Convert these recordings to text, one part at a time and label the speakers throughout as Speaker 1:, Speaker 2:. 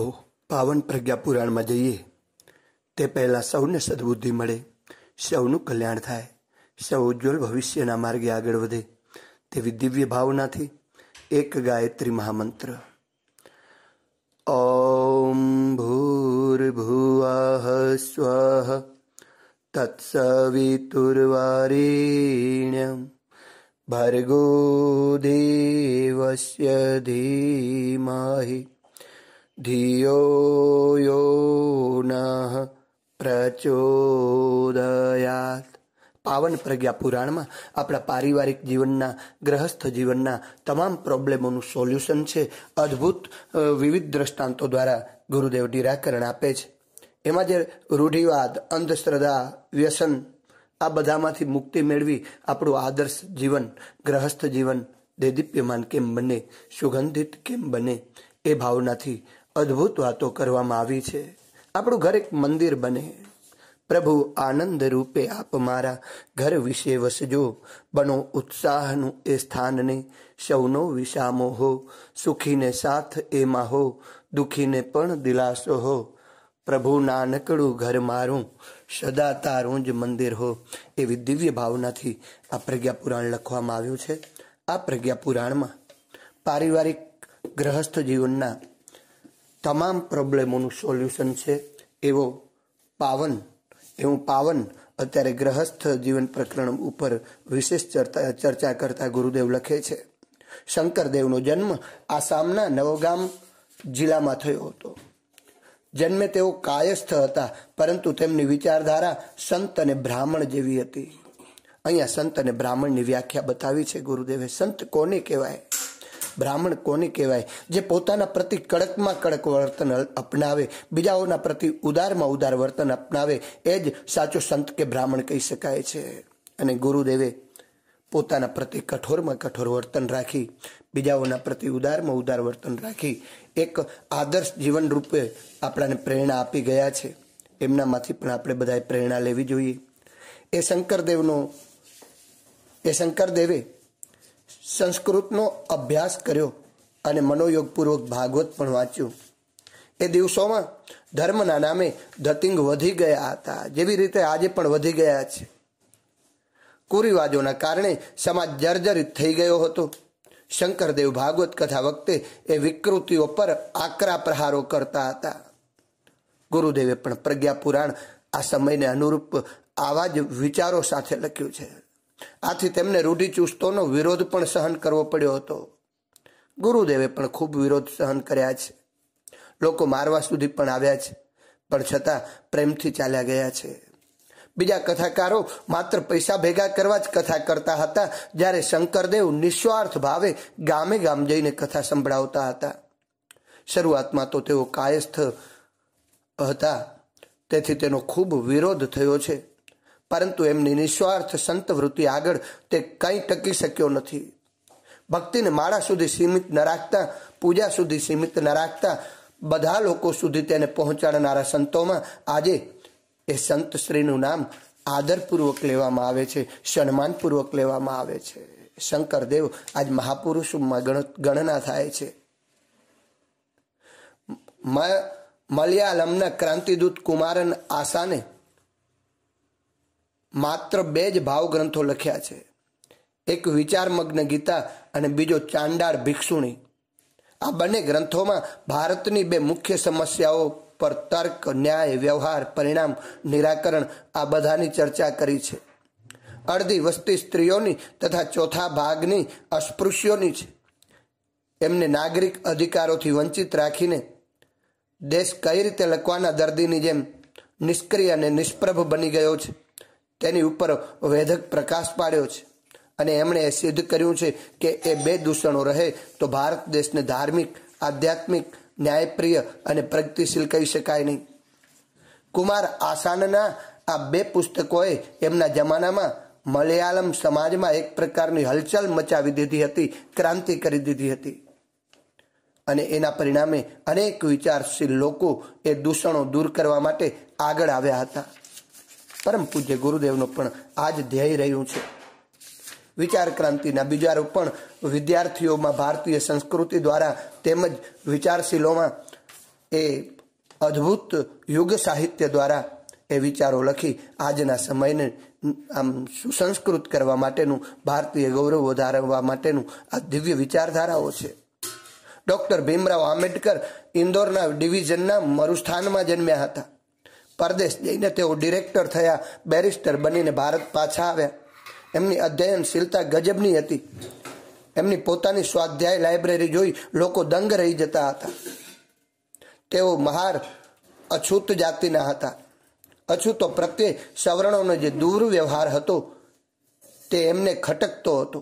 Speaker 1: આવો પાવન પ્રજ્ઞા પુરાણમાં જઈએ તે પહેલાં સૌને સદબુદ્ધિ મળે સૌનું કલ્યાણ થાય સૌ ઉજ્જવલ ભવિષ્યના માર્ગે આગળ વધે તેવી દિવ્ય ભાવનાથી એક ગાયત્રી મહામંત્ર ઓમ ભૂર્ભુવ સ્વ તત્સવિતુર્વારેણ્યમ ભર્ગો દેવસ્ય ધીમહિ धियो यो નઃ પ્રચોદયાત પાવન પ્રજ્ઞા પુરાણમાં આપણા પારિવારિક જીવનના ગ્રહસ્થ જીવનના તમામ પ્રોબ્લેમોનું સોલ્યુશન છે અદ્ભુત વિવિધ દ્રષ્ટાંતો દ્વારા ગુરુદેવ નિરાકરણ આપે છે એમાં જે રૂઢિવાદ અંધશ્રદ્ધા વ્યસન આ બધામાંથી મુક્તિ મેળવી આપણું આદર્શ જીવન ગ્રહસ્થ જીવન દેદીપ્યમાન કેમ બને સુગંધિત કેમ બને એ ભાવનાથી અદ્ભુત વાતો કરવામાં આવી છે આપણું ઘર એક મંદિર બને પ્રભુ આનંદ રૂપે આપ મારા ઘર વિશે વસજો બનો ઉત્સાહનું એ સ્થાનને સૌનો વિષામો હો સુખીને સાથ એમાં હો દુખીને પણ દિલાસો હો પ્રભુ નાનકડું ઘર મારું સદા તારું જ મંદિર હો એવી દિવ્ય ભાવનાથી આ પ્રજ્ઞાપુરાણ લખવામાં આવ્યું છે આ પ્રજ્ઞાપુરાણમાં પારિવારિક ગ્રહસ્થ જીવનના તમામ પ્રોબ્લેમોનું સોલ્યુશન છે એવો પાવન એવું પાવન અત્યારે ગ્રહસ્થ જીવન પ્રકરણ ઉપર વિશેષ ચર્ચા ચર્ચા કરતા ગુરુદેવ લખે છે શંકરદેવનો જન્મ આસામના નવગામ જિલ્લામાં થયો હતો જન્મે તેઓ કાયસ્થ હતા પરંતુ તેમની વિચારધારા સંત અને બ્રાહ્મણ જેવી હતી અહીંયા સંત અને બ્રાહ્મણની વ્યાખ્યા બતાવી છે ગુરુદેવે સંત કોને કહેવાય બ્રાહ્મણ કોને કહેવાય જે પોતાના પ્રતિ કડકમાં કડક વર્તન અપનાવે બીજાઓના પ્રતિ ઉદારમાં ઉદાર વર્તન અપનાવે એ જ સાચો સંત કે બ્રાહ્મણ કહી શકાય છે અને ગુરુદેવે પોતાના પ્રતિ કઠોરમાં કઠોર વર્તન રાખી બીજાઓના પ્રતિ ઉદારમાં ઉદાર વર્તન રાખી એક આદર્શ જીવન રૂપે આપણાને પ્રેરણા આપી ગયા છે એમનામાંથી પણ આપણે બધાએ પ્રેરણા લેવી જોઈએ એ શંકરદેવનો એ શંકરદેવે સંસ્કૃતનો અભ્યાસ કર્યો અને મનોયોગપૂર્વક ભાગવત પણ વાંચ્યું એ દિવસોમાં ધર્મના નામે ધતિંગ વધી ગયા હતા જેવી રીતે આજે પણ વધી ગયા છે કુરિવાજોના કારણે સમાજ જર્જરિત થઈ ગયો હતો શંકરદેવ ભાગવત કથા વખતે એ વિકૃતિઓ પર આકરા પ્રહારો કરતા હતા ગુરુદેવે પણ પ્રજ્ઞા પુરાણ આ સમયને અનુરૂપ આવા જ વિચારો સાથે લખ્યું છે આથી તેમને રૂઢિચુસ્તોનો વિરોધ પણ સહન કરવો પડ્યો હતો ગુરુદેવે પણ ખૂબ વિરોધ સહન કર્યા છે લોકો મારવા સુધી પણ આવ્યા છે પણ છતાં પ્રેમથી ચાલ્યા ગયા છે બીજા કથાકારો માત્ર પૈસા ભેગા કરવા જ કથા કરતા હતા જ્યારે શંકરદેવ નિસ્વાર્થ ભાવે ગામે ગામ જઈને કથા સંભળાવતા હતા શરૂઆતમાં તો તેઓ કાયસ્થ હતા તેથી તેનો ખૂબ વિરોધ થયો છે પરંતુ એમની નિસ્વાર્થ સંત વૃત્તિ આગળ તે કંઈ ટકી શક્યો નથી ભક્તિને માળા સુધી સીમિત ન રાખતા પૂજા સુધી સીમિત ન રાખતા બધા લોકો સુધી તેને પહોંચાડનારા સંતોમાં આજે એ સંત શ્રીનું નામ આદરપૂર્વક લેવામાં આવે છે સન્માનપૂર્વક લેવામાં આવે છે શંકરદેવ આજ મહાપુરુષોમાં ગણના થાય છે મલયાલમના ક્રાંતિદૂત કુમારન આશાને માત્ર બે જ ભાવગ્રંથો લખ્યા છે એક વિચારમગ્ન ગીતા અને બીજો ચાંડાળ ભિક્ષુણી આ બંને ગ્રંથોમાં ભારતની બે મુખ્ય સમસ્યાઓ પર તર્ક ન્યાય વ્યવહાર પરિણામ નિરાકરણ આ બધાની ચર્ચા કરી છે અડધી વસ્તી સ્ત્રીઓની તથા ચોથા ભાગની અસ્પૃશ્યોની છે એમને નાગરિક અધિકારોથી વંચિત રાખીને દેશ કઈ રીતે લખવાના દર્દીની જેમ નિષ્ક્રિય અને નિષ્પ્રભ બની ગયો છે તેની ઉપર વેધક પ્રકાશ પાડ્યો છે અને એમણે સિદ્ધ કર્યું છે કે એ બે દૂષણો રહે તો ભારત દેશને ધાર્મિક આધ્યાત્મિક ન્યાયપ્રિય અને પ્રગતિશીલ કહી શકાય નહીં કુમાર આસાનના આ બે પુસ્તકોએ એમના જમાનામાં મલયાલમ સમાજમાં એક પ્રકારની હલચલ મચાવી દીધી હતી ક્રાંતિ કરી દીધી હતી અને એના પરિણામે અનેક વિચારશીલ લોકો એ દૂષણો દૂર કરવા માટે આગળ આવ્યા હતા પરમ પૂજ્ય ગુરુદેવનું પણ આ જ ધ્યેય રહ્યું છે વિચાર ક્રાંતિના બીજારો પણ વિદ્યાર્થીઓમાં ભારતીય સંસ્કૃતિ દ્વારા તેમજ વિચારશીલોમાં એ અદ્ભુત યુગ સાહિત્ય દ્વારા એ વિચારો લખી આજના સમયને આમ સુસંસ્કૃત કરવા માટેનું ભારતીય ગૌરવ વધારવા માટેનું આ દિવ્ય વિચારધારાઓ છે ડૉક્ટર ભીમરાવ આંબેડકર ઇન્દોરના ડિવિઝનના મરુસ્થાનમાં જન્મ્યા હતા પરદેશ જઈને તેઓ ડિરેક્ટર થયા બેરિસ્ટર બનીને ભારત પાછા આવ્યા એમની અધ્યયનશીલતા ગજબની હતી એમની પોતાની સ્વાધ્યાય લાઇબ્રેરી જોઈ લોકો દંગ રહી જતા હતા તેઓ મહાર અછૂત જાતિના હતા અછૂતો પ્રત્યે સવર્ણોનો જે દુર્વ્યવહાર હતો તે એમને ખટકતો હતો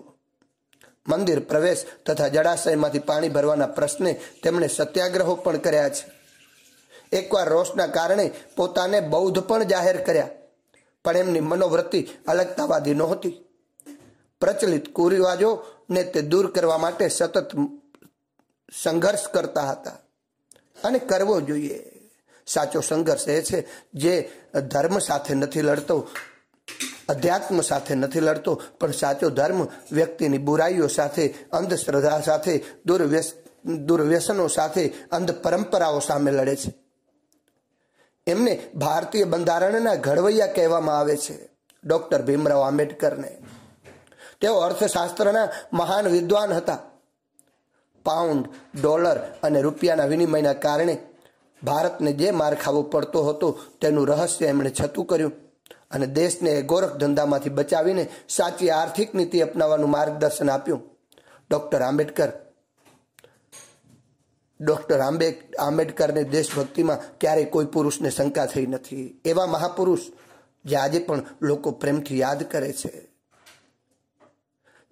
Speaker 1: મંદિર પ્રવેશ તથા જળાશયમાંથી પાણી ભરવાના પ્રશ્ને તેમણે સત્યાગ્રહો પણ કર્યા છે એકવાર રોષના કારણે પોતાને બૌદ્ધ પણ જાહેર કર્યા પણ એમની મનોવૃત્તિ અલગતાવાદી નહોતી પ્રચલિત કુરિવાજોને તે દૂર કરવા માટે સતત સંઘર્ષ કરતા હતા અને કરવો જોઈએ સાચો સંઘર્ષ એ છે જે ધર્મ સાથે નથી લડતો અધ્યાત્મ સાથે નથી લડતો પણ સાચો ધર્મ વ્યક્તિની બુરાઈઓ સાથે અંધશ્રદ્ધા સાથે દુર્વ્યસ દુર્વ્યસનો સાથે અંધ પરંપરાઓ સામે લડે છે એમને ભારતીય બંધારણના ઘડવૈયા કહેવામાં આવે છે ડોક્ટર ભીમરાવ આંબેડકરને તેઓ અર્થશાસ્ત્રના મહાન વિદ્વાન હતા પાઉન્ડ ડોલર અને રૂપિયાના વિનિમયના કારણે ભારતને જે માર ખાવો પડતો હતો તેનું રહસ્ય એમણે છતું કર્યું અને દેશને ગોરખ ધંધામાંથી બચાવીને સાચી આર્થિક નીતિ અપનાવવાનું માર્ગદર્શન આપ્યું ડૉક્ટર આંબેડકર ડૉક્ટર આંબેડ આંબેડકરની દેશભક્તિમાં ક્યારેય કોઈ પુરુષને શંકા થઈ નથી એવા મહાપુરુષ જે આજે પણ લોકો પ્રેમથી યાદ કરે છે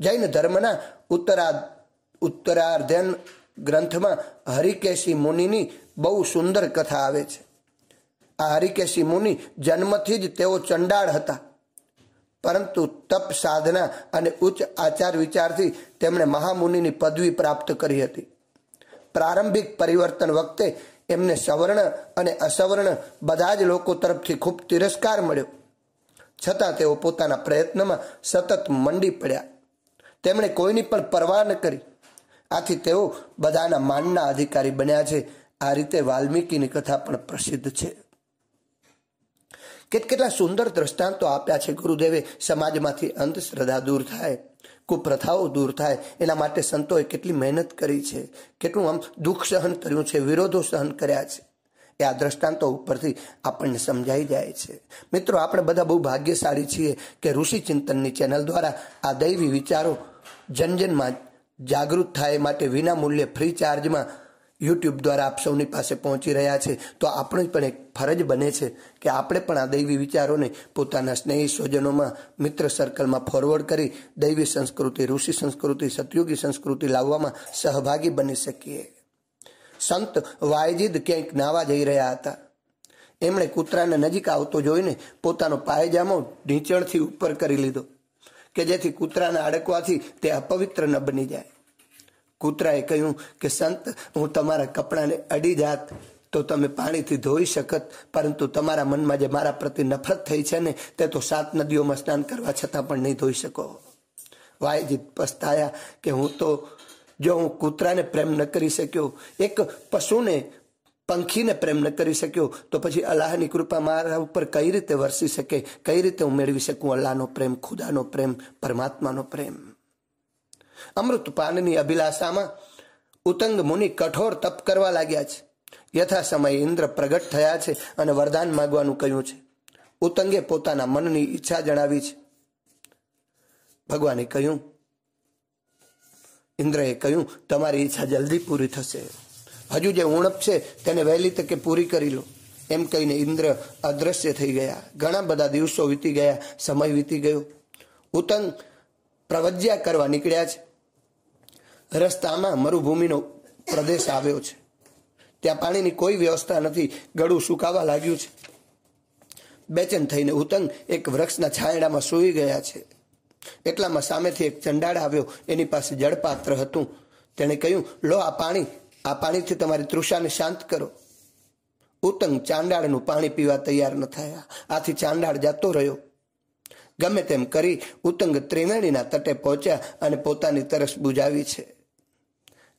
Speaker 1: જૈન ધર્મના ઉત્તરા ઉત્તરાર્ધન ગ્રંથમાં હરિકેશી મુનિની બહુ સુંદર કથા આવે છે આ હરિકેશી મુનિ જન્મથી જ તેઓ ચંડાળ હતા પરંતુ તપ સાધના અને ઉચ્ચ આચાર વિચારથી તેમણે મહામુનિની પદવી પ્રાપ્ત કરી હતી પ્રારંભિક પરિવર્તન વખતે એમને સવર્ણ અને અસવર્ણ બધા જ લોકો તરફથી ખૂબ તિરસ્કાર મળ્યો છતાં તેઓ પોતાના પ્રયત્નમાં સતત મંડી પડ્યા તેમણે કોઈની પણ પરવા ન કરી આથી તેઓ બધાના માનના અધિકારી બન્યા છે આ રીતે વાલ્મીકીની કથા પણ પ્રસિદ્ધ છે કેટકેટલા સુંદર દ્રષ્ટાંતો આપ્યા છે ગુરુદેવે સમાજમાંથી અંધશ્રદ્ધા દૂર થાય કુપ્રથાઓ દૂર થાય એના માટે સંતોએ કેટલી મહેનત કરી છે કેટલું આમ દુઃખ સહન કર્યું છે વિરોધો સહન કર્યા છે એ આ દ્રષ્ટાંતો ઉપરથી આપણને સમજાઈ જાય છે મિત્રો આપણે બધા બહુ ભાગ્યશાળી છીએ કે ઋષિ ચિંતનની ચેનલ દ્વારા આ દૈવી વિચારો જનજનમાં જાગૃત થાય માટે વિના મૂલ્યે ફ્રી ચાર્જમાં યુટ્યુબ દ્વારા આપ સૌની પાસે પહોંચી રહ્યા છે તો આપણી પણ એક ફરજ બને છે કે આપણે પણ આ દૈવી વિચારોને પોતાના સ્નેહી સ્વજનોમાં મિત્ર સર્કલમાં ફોરવર્ડ કરી દૈવી સંસ્કૃતિ ઋષિ સંસ્કૃતિ સતયુગી સંસ્કૃતિ લાવવામાં સહભાગી બની શકીએ સંત વાયજીદ ક્યાંક નાવા જઈ રહ્યા હતા એમણે કૂતરાને નજીક આવતો જોઈને પોતાનો પાયજામો ઢીંચણથી ઉપર કરી લીધો કે જેથી કૂતરાને અડકવાથી તે અપવિત્ર ન બની જાય કૂતરાએ કહ્યું કે સંત હું તમારા કપડાને અડી જાત તો તમે પાણીથી ધોઈ શકત પરંતુ તમારા મનમાં જે મારા પ્રત્યે નફરત થઈ છે ને તે તો સાત નદીઓમાં સ્નાન કરવા છતાં પણ નહીં ધોઈ શકો વાયજી પસ્તાયા કે હું તો જો હું કૂતરાને પ્રેમ ન કરી શક્યો એક પશુને પંખીને પ્રેમ ન કરી શક્યો તો પછી અલ્લાહની કૃપા મારા ઉપર કઈ રીતે વરસી શકે કઈ રીતે હું મેળવી શકું અલ્લાહનો પ્રેમ ખુદાનો પ્રેમ પરમાત્માનો પ્રેમ અમૃતપાનની અભિલાષામાં ઉતંગ મુનિ કઠોર તપ કરવા લાગ્યા છે યથા સમયે ઇન્દ્ર પ્રગટ થયા છે અને વરદાન માગવાનું કહ્યું છે ઉતંગે પોતાના મનની ઈચ્છા જણાવી છે ભગવાને કહ્યું ઇન્દ્રએ કહ્યું તમારી ઈચ્છા જલ્દી પૂરી થશે હજુ જે ઉણપ છે તેને વહેલી તકે પૂરી કરી લો એમ કહીને ઇન્દ્ર અદ્રશ્ય થઈ ગયા ઘણા બધા દિવસો વીતી ગયા સમય વીતી ગયો ઉતંગ પ્રવજ્યા કરવા નીકળ્યા છે રસ્તામાં મરુભૂમિનો પ્રદેશ આવ્યો છે ત્યાં પાણીની કોઈ વ્યવસ્થા નથી ગળું સુકાવા લાગ્યું છે બેચેન થઈને ઉતંગ એક વૃક્ષના છાંયડામાં સૂઈ ગયા છે એટલામાં સામેથી એક ચંડાળ આવ્યો એની પાસે જળપાત્ર હતું તેણે કહ્યું લો આ પાણી આ પાણીથી તમારી તૃષાને શાંત કરો ઉતંગ ચાંડાળનું પાણી પીવા તૈયાર ન થયા આથી ચાંડાળ જતો રહ્યો ગમે તેમ કરી ઉતંગ ત્રિવેણીના તટે પહોંચ્યા અને પોતાની તરસ બુજાવી છે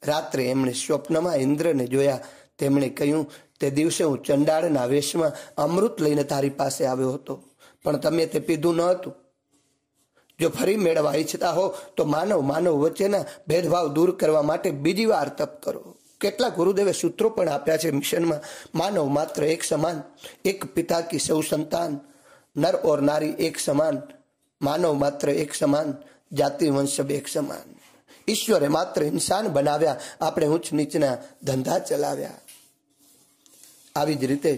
Speaker 1: રાત્રે એમણે સ્વપ્નમાં ઇન્દ્રને જોયા તેમણે કહ્યું તે દિવસે હું ચંડાળના વેશમાં અમૃત લઈને તારી પાસે આવ્યો હતો પણ તમે તે પીધું ન હતું જો ફરી મેળવા ઈચ્છતા હો તો માનવ માનવ વચ્ચેના ભેદભાવ દૂર કરવા માટે બીજી વાર તપ કરો કેટલા ગુરુદેવે સૂત્રો પણ આપ્યા છે મિશનમાં માનવ માત્ર એક સમાન એક પિતા કી સૌ સંતાન નર ઓર નારી એક સમાન માનવ માત્ર એક સમાન જાતિ વંશ એક સમાન ઈશ્વરે માત્ર ઇન્સાન બનાવ્યા આપણે ઊંચ નીચના ધંધા ચલાવ્યા આવી જ રીતે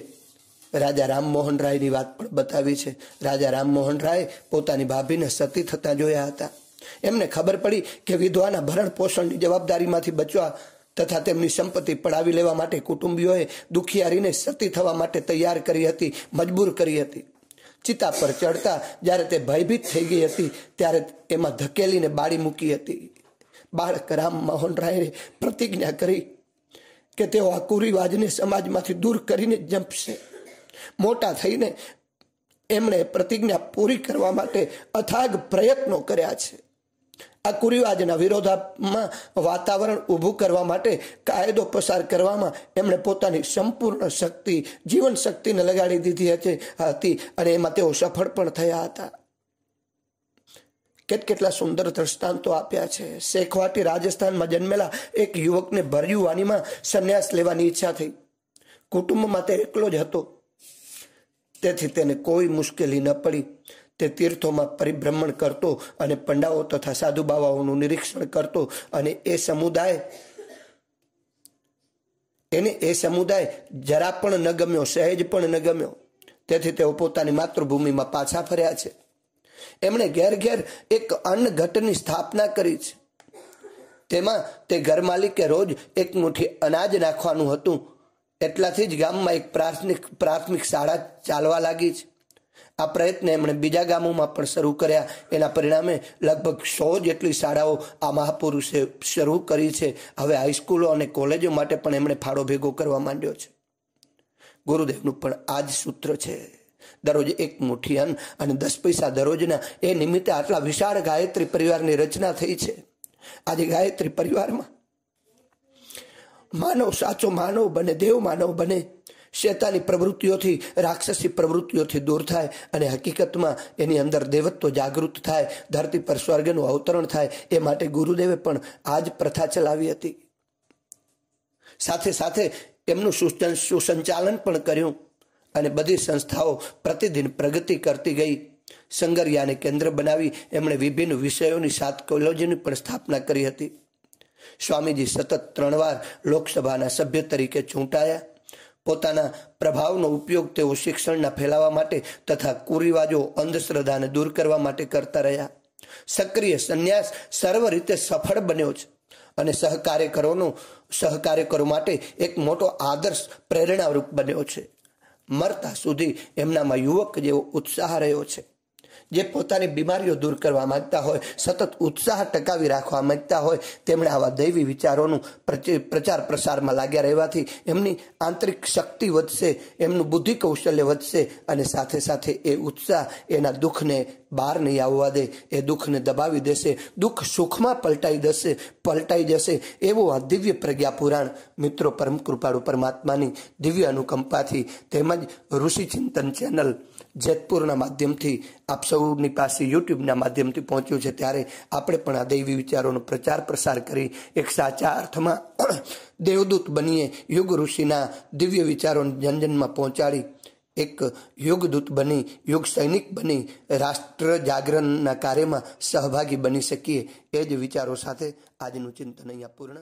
Speaker 1: રાજા રામમોહન રાયની વાત પણ બતાવી છે રાજા રામમોહન રાય પોતાની ભાભીને સતી થતા જોયા હતા એમને ખબર પડી કે વિધવાના ભરણ પોષણની જવાબદારીમાંથી બચવા તથા તેમની સંપત્તિ પડાવી લેવા માટે કુટુંબીઓએ દુખિયારીને સતી થવા માટે તૈયાર કરી હતી મજબૂર કરી હતી ચિતા પર ચડતા જ્યારે તે ભયભીત થઈ ગઈ હતી ત્યારે એમાં ધકેલીને બાળી મૂકી હતી બાળક રામ મોહન રાયે પ્રતિજ્ઞા કરી કે તેઓ આ કુરિવાજને સમાજમાંથી દૂર કરીને જંપશે મોટા થઈને એમણે પ્રતિજ્ઞા પૂરી કરવા માટે અથાગ પ્રયત્નો કર્યા છે આ કુરિવાજના વિરોધામાં વાતાવરણ ઊભું કરવા માટે કાયદો પસાર કરવામાં એમણે પોતાની સંપૂર્ણ શક્તિ જીવન શક્તિને લગાડી દીધી હતી અને એમાં તેઓ સફળ પણ થયા હતા કેટ કેટલા સુંદર દ્રષ્ટાંતો આપ્યા છે શેખવાટી રાજસ્થાનમાં જન્મેલા એક યુવકને ભર્યું વાણીમાં સંન્યાસ લેવાની ઈચ્છા થઈ કુટુંબમાં તે એકલો જ હતો તેથી તેને કોઈ મુશ્કેલી ન પડી તે તીર્થોમાં પરિભ્રમણ કરતો અને પંડાઓ તથા સાધુ બાવાઓનું નિરીક્ષણ કરતો અને એ સમુદાય એને એ સમુદાય જરા પણ ન ગમ્યો સહેજ પણ ન ગમ્યો તેથી તેઓ પોતાની માતૃભૂમિમાં પાછા ફર્યા છે એમણે ઘેર ઘેર એક અન્ન સ્થાપના કરી છે તેમાં તે ઘર માલિકે રોજ એક મુઠ્ઠી અનાજ નાખવાનું હતું એટલાથી જ ગામમાં એક પ્રાથમિક પ્રાથમિક શાળા ચાલવા લાગી છે આ પ્રયત્ન એમણે બીજા ગામોમાં પણ શરૂ કર્યા એના પરિણામે લગભગ સો જેટલી શાળાઓ આ મહાપુરુષે શરૂ કરી છે હવે હાઈસ્કૂલો અને કોલેજો માટે પણ એમણે ફાળો ભેગો કરવા માંડ્યો છે ગુરુદેવનું પણ આ જ સૂત્ર છે દરરોજ એક મુઠ્ઠી અન્ન અને દસ પૈસા દરરોજના એ નિમિત્તે આટલા વિશાળ ગાયત્રી પરિવારની રચના થઈ છે આજે ગાયત્રી પરિવારમાં માનવ સાચો માનવ બને દેવ માનવ બને શેતાની પ્રવૃત્તિઓથી રાક્ષસી પ્રવૃત્તિઓથી દૂર થાય અને હકીકતમાં એની અંદર દેવત્વ જાગૃત થાય ધરતી પર સ્વર્ગનું અવતરણ થાય એ માટે ગુરુદેવે પણ આ જ પ્રથા ચલાવી હતી સાથે સાથે એમનું સુસંચાલન પણ કર્યું અને બધી સંસ્થાઓ પ્રતિદિન પ્રગતિ કરતી ગઈ સંગરિયાને કેન્દ્ર બનાવી એમણે વિભિન્ન વિષયોની સાત કોલેજોની પણ સ્થાપના કરી હતી સ્વામીજી સતત ત્રણ વાર લોકસભાના સભ્ય તરીકે ચૂંટાયા પોતાના પ્રભાવનો ઉપયોગ તેઓ શિક્ષણના ફેલાવા માટે તથા કુરિવાજો અંધશ્રદ્ધાને દૂર કરવા માટે કરતા રહ્યા સક્રિય સંન્યાસ સર્વ રીતે સફળ બન્યો છે અને સહકાર્યકરોનો સહકાર્યકરો માટે એક મોટો આદર્શ પ્રેરણારૂપ બન્યો છે મરતા સુધી એમનામાં યુવક જેવો ઉત્સાહ રહ્યો છે જે પોતાની બીમારીઓ દૂર કરવા માંગતા હોય સતત ઉત્સાહ ટકાવી રાખવા માંગતા હોય તેમણે આવા દૈવી વિચારોનું પ્રચાર પ્રસારમાં લાગ્યા રહેવાથી એમની આંતરિક શક્તિ વધશે એમનું બુદ્ધિ કૌશલ્ય વધશે અને સાથે સાથે એ ઉત્સાહ એના દુઃખને બહાર નહીં આવવા દે એ દુઃખને દબાવી દેશે દુઃખ સુખમાં પલટાઈ દેશે પલટાઈ જશે એવો આ દિવ્ય પ્રજ્ઞા પુરાણ મિત્રો પરમ કૃપાળુ પરમાત્માની દિવ્ય અનુકંપાથી તેમજ ઋષિ ચિંતન ચેનલ જેતપુરના માધ્યમથી આપ સૌની પાસે યુટ્યુબના માધ્યમથી પહોંચ્યું છે ત્યારે આપણે પણ આ દૈવી વિચારોનો પ્રચાર પ્રસાર કરી એક સાચા અર્થમાં દેવદૂત બનીએ યુગ ઋષિના દિવ્ય વિચારોને જનજનમાં પહોંચાડી એક યોગદૂત બની યોગ સૈનિક બની રાષ્ટ્ર જાગરણના કાર્યમાં સહભાગી બની શકીએ એ જ વિચારો સાથે આજનું ચિંતન અહીંયા પૂર્ણ